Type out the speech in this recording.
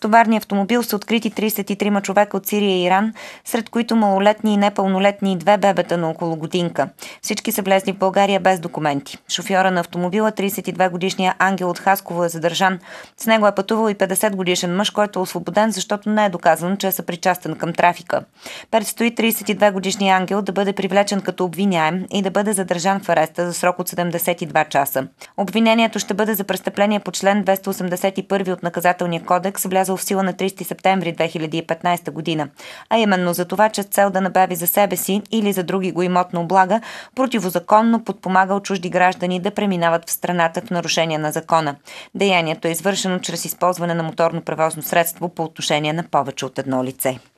товарния автомобил са открити 33 човека от Сирия и Иран, сред които малолетни и непълнолетни и две бебета на около годинка. Всички са влезли в България без документи. Шофьора на автомобила, 32 годишния Ангел от Хасково е задържан. С него е пътувал и 50-годишен мъж, който е освободен, защото не е доказано, че е съпричастен към трафика. Предстои 32 годишния Ангел да бъде привлечен като обвиняем и да бъде задържан в ареста за срок от 72 часа. Обвинението ще бъде за престъпление по член 281 от наказателния кодекс, влязъл влязъл в сила на 30 септември 2015 година, а именно за това, че с цел да набави за себе си или за други го имотно облага, противозаконно подпомагал чужди граждани да преминават в страната в нарушение на закона. Деянието е извършено чрез използване на моторно превозно средство по отношение на повече от едно лице.